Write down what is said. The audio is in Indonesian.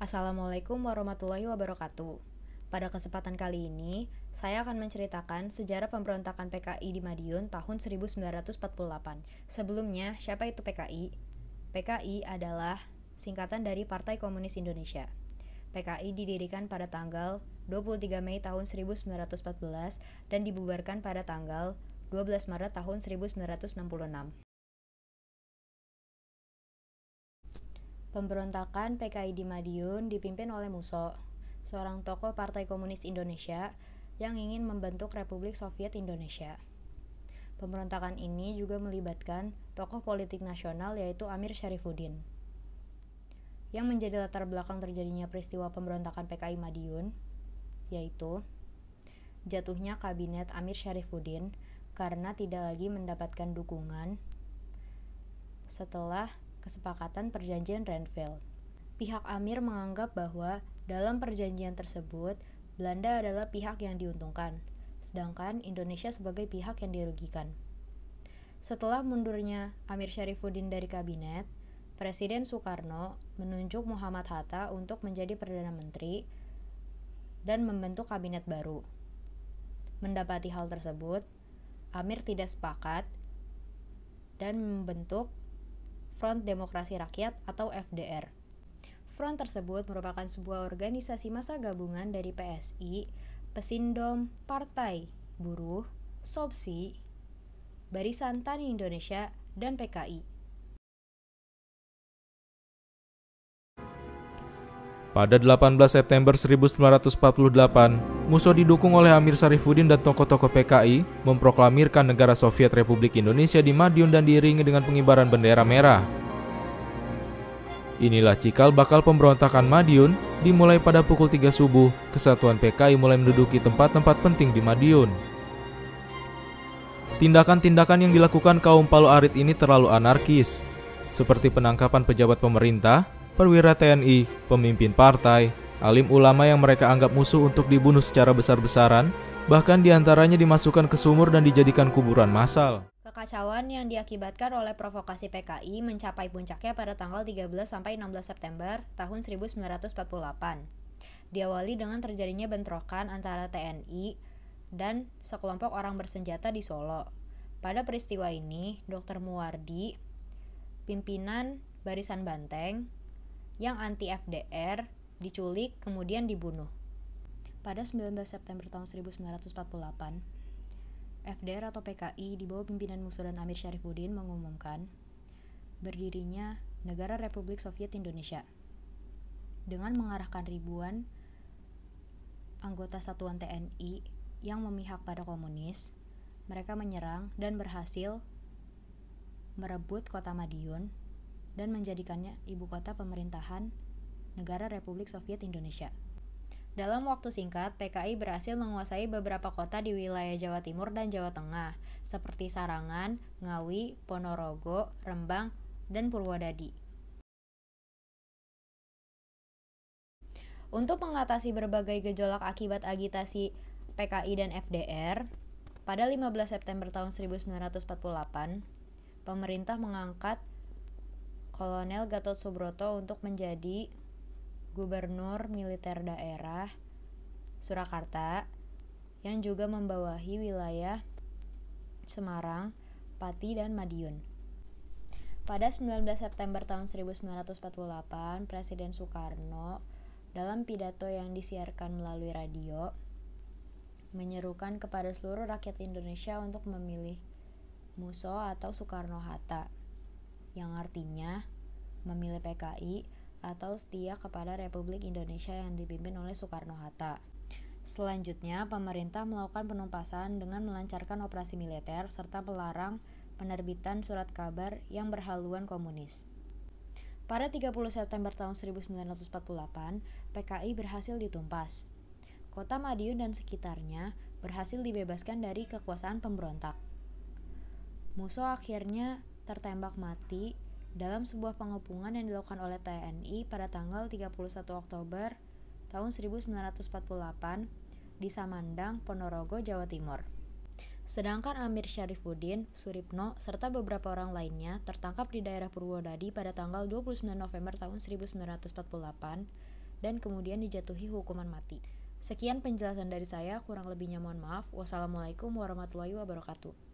Assalamualaikum warahmatullahi wabarakatuh. Pada kesempatan kali ini, saya akan menceritakan sejarah pemberontakan PKI di Madiun tahun 1948. Sebelumnya, siapa itu PKI? PKI adalah singkatan dari Partai Komunis Indonesia. PKI didirikan pada tanggal 23 Mei tahun 1914 dan dibubarkan pada tanggal 12 Maret tahun 1966. Pemberontakan PKI di Madiun dipimpin oleh Muso, seorang tokoh Partai Komunis Indonesia yang ingin membentuk Republik Soviet Indonesia. Pemberontakan ini juga melibatkan tokoh politik nasional yaitu Amir Syarifuddin. Yang menjadi latar belakang terjadinya peristiwa pemberontakan PKI Madiun yaitu jatuhnya kabinet Amir Syarifuddin karena tidak lagi mendapatkan dukungan setelah kesepakatan perjanjian Renville. Pihak Amir menganggap bahwa dalam perjanjian tersebut, Belanda adalah pihak yang diuntungkan, sedangkan Indonesia sebagai pihak yang dirugikan. Setelah mundurnya Amir Syarifuddin dari kabinet, Presiden Soekarno menunjuk Muhammad Hatta untuk menjadi Perdana Menteri dan membentuk kabinet baru. Mendapati hal tersebut, Amir tidak sepakat dan membentuk Front Demokrasi Rakyat atau FDR. Front tersebut merupakan sebuah organisasi masa gabungan dari PSI, Pesindom, Partai, Buruh, Sopsi, Barisan Tani Indonesia, dan PKI. Pada 18 September 1948, Musso didukung oleh Amir Sarifuddin dan tokoh-tokoh PKI memproklamirkan negara Soviet Republik Indonesia di Madiun dan diiringi dengan pengibaran bendera merah. Inilah cikal bakal pemberontakan Madiun dimulai pada pukul 3 subuh, kesatuan PKI mulai menduduki tempat-tempat penting di Madiun. Tindakan-tindakan yang dilakukan kaum Palu Arit ini terlalu anarkis, seperti penangkapan pejabat pemerintah, perwira TNI, pemimpin partai, alim ulama yang mereka anggap musuh untuk dibunuh secara besar-besaran, bahkan diantaranya dimasukkan ke sumur dan dijadikan kuburan massal. Kekacauan yang diakibatkan oleh provokasi PKI mencapai puncaknya pada tanggal 13 16 September tahun 1948. Diawali dengan terjadinya bentrokan antara TNI dan sekelompok orang bersenjata di Solo. Pada peristiwa ini, Dr. Muwardi, pimpinan Barisan Banteng, yang anti FDR diculik kemudian dibunuh. Pada 19 September tahun 1948, FDR atau PKI di bawah pimpinan Musudan Amir Syarifuddin mengumumkan berdirinya Negara Republik Soviet Indonesia dengan mengarahkan ribuan anggota satuan TNI yang memihak pada komunis, mereka menyerang dan berhasil merebut kota Madiun dan menjadikannya ibu kota pemerintahan negara Republik Soviet Indonesia. Dalam waktu singkat, PKI berhasil menguasai beberapa kota di wilayah Jawa Timur dan Jawa Tengah, seperti Sarangan, Ngawi, Ponorogo, Rembang, dan Purwodadi. Untuk mengatasi berbagai gejolak akibat agitasi PKI dan FDR, pada 15 September tahun 1948, pemerintah mengangkat Kolonel Gatot Subroto untuk menjadi gubernur militer daerah Surakarta yang juga membawahi wilayah Semarang, Pati, dan Madiun. Pada 19 September tahun 1948, Presiden Soekarno dalam pidato yang disiarkan melalui radio menyerukan kepada seluruh rakyat Indonesia untuk memilih Muso atau Soekarno-Hatta yang artinya memilih PKI atau setia kepada Republik Indonesia yang dipimpin oleh Soekarno-Hatta. Selanjutnya, pemerintah melakukan penumpasan dengan melancarkan operasi militer serta melarang penerbitan surat kabar yang berhaluan komunis. Pada 30 September tahun 1948, PKI berhasil ditumpas. Kota Madiun dan sekitarnya berhasil dibebaskan dari kekuasaan pemberontak. Musuh akhirnya tertembak mati dalam sebuah pengepungan yang dilakukan oleh TNI pada tanggal 31 Oktober tahun 1948 di Samandang, Ponorogo, Jawa Timur. Sedangkan Amir Syarifuddin, Suripno, serta beberapa orang lainnya tertangkap di daerah Purwodadi pada tanggal 29 November tahun 1948 dan kemudian dijatuhi hukuman mati. Sekian penjelasan dari saya, kurang lebihnya mohon maaf. Wassalamualaikum warahmatullahi wabarakatuh.